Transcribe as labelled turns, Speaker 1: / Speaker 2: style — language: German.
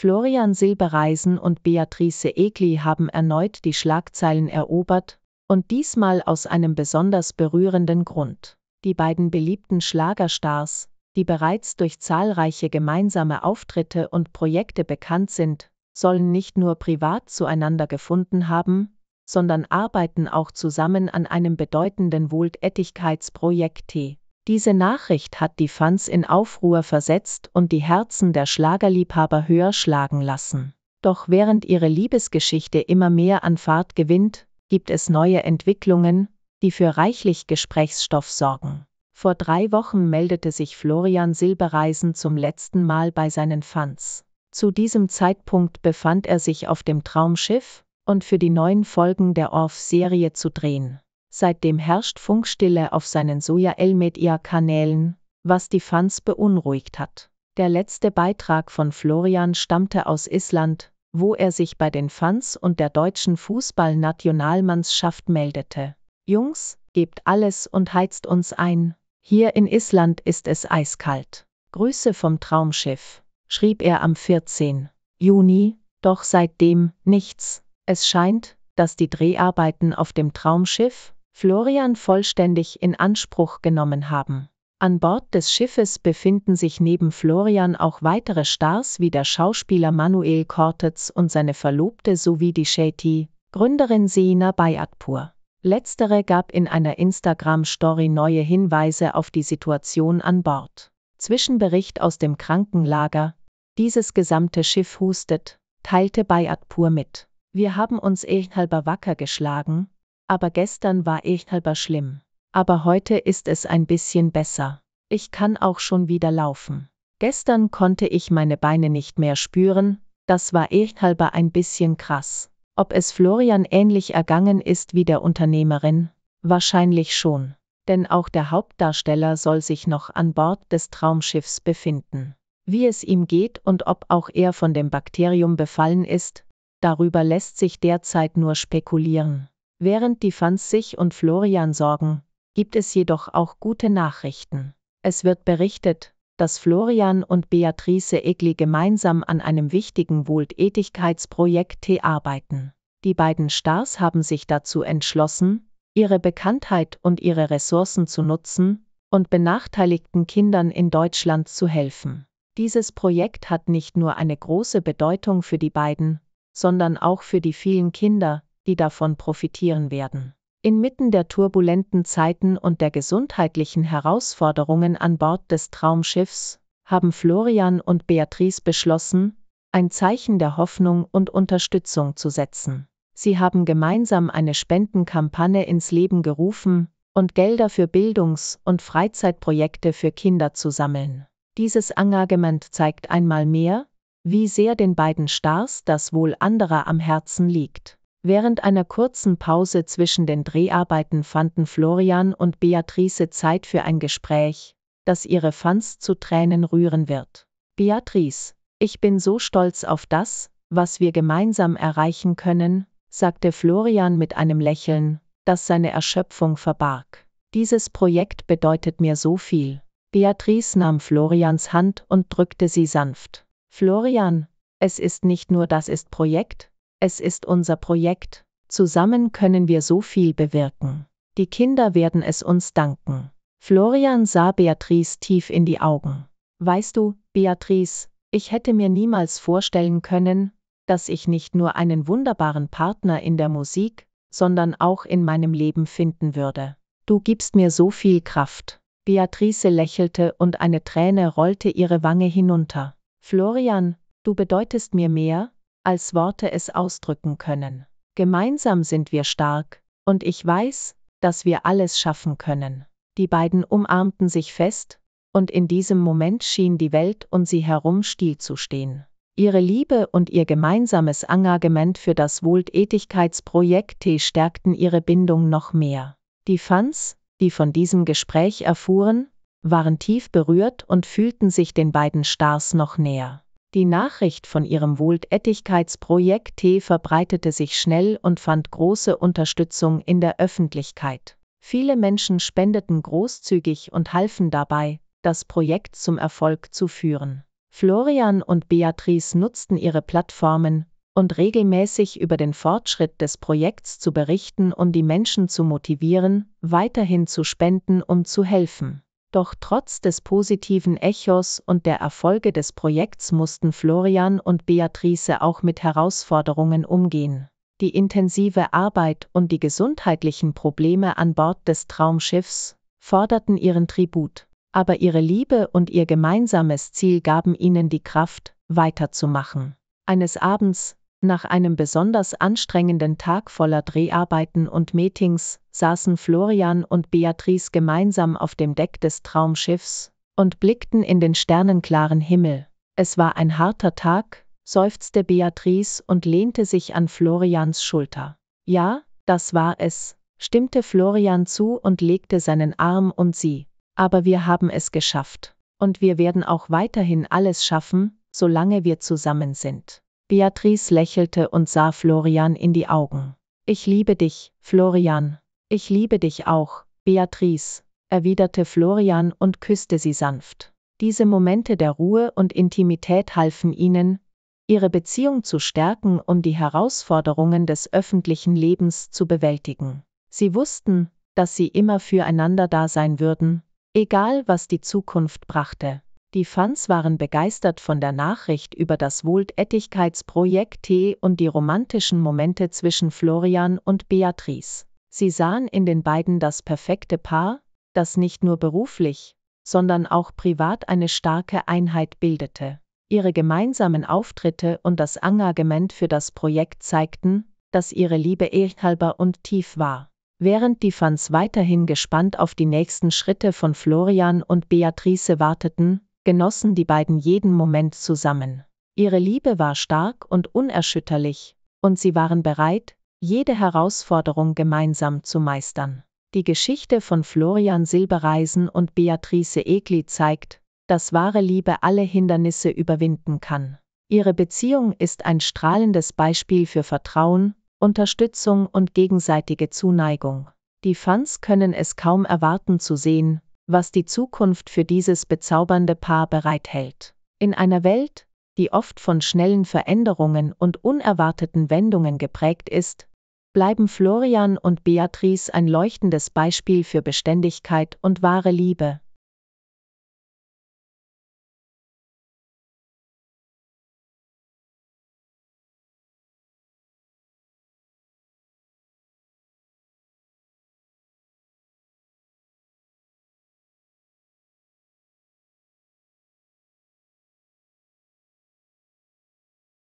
Speaker 1: Florian Silbereisen und Beatrice Egli haben erneut die Schlagzeilen erobert, und diesmal aus einem besonders berührenden Grund. Die beiden beliebten Schlagerstars, die bereits durch zahlreiche gemeinsame Auftritte und Projekte bekannt sind, sollen nicht nur privat zueinander gefunden haben, sondern arbeiten auch zusammen an einem bedeutenden Wohltätigkeitsprojekt. Diese Nachricht hat die Fans in Aufruhr versetzt und die Herzen der Schlagerliebhaber höher schlagen lassen. Doch während ihre Liebesgeschichte immer mehr an Fahrt gewinnt, gibt es neue Entwicklungen, die für reichlich Gesprächsstoff sorgen. Vor drei Wochen meldete sich Florian Silbereisen zum letzten Mal bei seinen Fans. Zu diesem Zeitpunkt befand er sich auf dem Traumschiff, und für die neuen Folgen der Orff-Serie zu drehen. Seitdem herrscht Funkstille auf seinen soja el kanälen was die Fans beunruhigt hat. Der letzte Beitrag von Florian stammte aus Island, wo er sich bei den Fans und der deutschen Fußballnationalmannschaft meldete. Jungs, gebt alles und heizt uns ein. Hier in Island ist es eiskalt. Grüße vom Traumschiff, schrieb er am 14. Juni, doch seitdem nichts. Es scheint, dass die Dreharbeiten auf dem Traumschiff, Florian vollständig in Anspruch genommen haben. An Bord des Schiffes befinden sich neben Florian auch weitere Stars wie der Schauspieler Manuel Cortez und seine Verlobte sowie die Shetty, Gründerin Sina Bayatpur. Letztere gab in einer Instagram-Story neue Hinweise auf die Situation an Bord. Zwischenbericht aus dem Krankenlager, dieses gesamte Schiff hustet, teilte Bayatpur mit. Wir haben uns eh halber wacker geschlagen, aber gestern war ich halber schlimm. Aber heute ist es ein bisschen besser. Ich kann auch schon wieder laufen. Gestern konnte ich meine Beine nicht mehr spüren, das war echt halber ein bisschen krass. Ob es Florian ähnlich ergangen ist wie der Unternehmerin? Wahrscheinlich schon. Denn auch der Hauptdarsteller soll sich noch an Bord des Traumschiffs befinden. Wie es ihm geht und ob auch er von dem Bakterium befallen ist, darüber lässt sich derzeit nur spekulieren. Während die Fans sich und Florian sorgen, gibt es jedoch auch gute Nachrichten. Es wird berichtet, dass Florian und Beatrice Egli gemeinsam an einem wichtigen Wohltätigkeitsprojekt T arbeiten. Die beiden Stars haben sich dazu entschlossen, ihre Bekanntheit und ihre Ressourcen zu nutzen und benachteiligten Kindern in Deutschland zu helfen. Dieses Projekt hat nicht nur eine große Bedeutung für die beiden, sondern auch für die vielen Kinder, die davon profitieren werden. Inmitten der turbulenten Zeiten und der gesundheitlichen Herausforderungen an Bord des Traumschiffs haben Florian und Beatrice beschlossen, ein Zeichen der Hoffnung und Unterstützung zu setzen. Sie haben gemeinsam eine Spendenkampagne ins Leben gerufen und Gelder für Bildungs- und Freizeitprojekte für Kinder zu sammeln. Dieses Engagement zeigt einmal mehr, wie sehr den beiden Stars das Wohl anderer am Herzen liegt. Während einer kurzen Pause zwischen den Dreharbeiten fanden Florian und Beatrice Zeit für ein Gespräch, das ihre Fans zu Tränen rühren wird. Beatrice, ich bin so stolz auf das, was wir gemeinsam erreichen können, sagte Florian mit einem Lächeln, das seine Erschöpfung verbarg. Dieses Projekt bedeutet mir so viel. Beatrice nahm Florians Hand und drückte sie sanft. Florian, es ist nicht nur das Ist-Projekt, es ist unser Projekt. Zusammen können wir so viel bewirken. Die Kinder werden es uns danken. Florian sah Beatrice tief in die Augen. Weißt du, Beatrice, ich hätte mir niemals vorstellen können, dass ich nicht nur einen wunderbaren Partner in der Musik, sondern auch in meinem Leben finden würde. Du gibst mir so viel Kraft. Beatrice lächelte und eine Träne rollte ihre Wange hinunter. Florian, du bedeutest mir mehr, als Worte es ausdrücken können. Gemeinsam sind wir stark, und ich weiß, dass wir alles schaffen können. Die beiden umarmten sich fest, und in diesem Moment schien die Welt um sie herum stillzustehen. Ihre Liebe und ihr gemeinsames Engagement für das Wohltätigkeitsprojekt T stärkten ihre Bindung noch mehr. Die Fans, die von diesem Gespräch erfuhren, waren tief berührt und fühlten sich den beiden Stars noch näher. Die Nachricht von ihrem Wohltätigkeitsprojekt T verbreitete sich schnell und fand große Unterstützung in der Öffentlichkeit. Viele Menschen spendeten großzügig und halfen dabei, das Projekt zum Erfolg zu führen. Florian und Beatrice nutzten ihre Plattformen, und regelmäßig über den Fortschritt des Projekts zu berichten, und die Menschen zu motivieren, weiterhin zu spenden und zu helfen. Doch trotz des positiven Echos und der Erfolge des Projekts mussten Florian und Beatrice auch mit Herausforderungen umgehen. Die intensive Arbeit und die gesundheitlichen Probleme an Bord des Traumschiffs forderten ihren Tribut, aber ihre Liebe und ihr gemeinsames Ziel gaben ihnen die Kraft, weiterzumachen. Eines Abends, nach einem besonders anstrengenden Tag voller Dreharbeiten und Meetings saßen Florian und Beatrice gemeinsam auf dem Deck des Traumschiffs und blickten in den sternenklaren Himmel. Es war ein harter Tag, seufzte Beatrice und lehnte sich an Florians Schulter. Ja, das war es, stimmte Florian zu und legte seinen Arm und sie. Aber wir haben es geschafft. Und wir werden auch weiterhin alles schaffen, solange wir zusammen sind. Beatrice lächelte und sah Florian in die Augen. Ich liebe dich, Florian. Ich liebe dich auch, Beatrice, erwiderte Florian und küsste sie sanft. Diese Momente der Ruhe und Intimität halfen ihnen, ihre Beziehung zu stärken, und die Herausforderungen des öffentlichen Lebens zu bewältigen. Sie wussten, dass sie immer füreinander da sein würden, egal was die Zukunft brachte. Die Fans waren begeistert von der Nachricht über das Wohltätigkeitsprojekt T und die romantischen Momente zwischen Florian und Beatrice. Sie sahen in den beiden das perfekte Paar, das nicht nur beruflich, sondern auch privat eine starke Einheit bildete. Ihre gemeinsamen Auftritte und das Engagement für das Projekt zeigten, dass ihre Liebe ehrhalber und tief war. Während die Fans weiterhin gespannt auf die nächsten Schritte von Florian und Beatrice warteten, genossen die beiden jeden Moment zusammen. Ihre Liebe war stark und unerschütterlich, und sie waren bereit, jede Herausforderung gemeinsam zu meistern. Die Geschichte von Florian Silbereisen und Beatrice Egli zeigt, dass wahre Liebe alle Hindernisse überwinden kann. Ihre Beziehung ist ein strahlendes Beispiel für Vertrauen, Unterstützung und gegenseitige Zuneigung. Die Fans können es kaum erwarten zu sehen, was die Zukunft für dieses bezaubernde Paar bereithält. In einer Welt, die oft von schnellen Veränderungen und unerwarteten Wendungen geprägt ist, bleiben Florian und Beatrice ein leuchtendes Beispiel für Beständigkeit und wahre Liebe.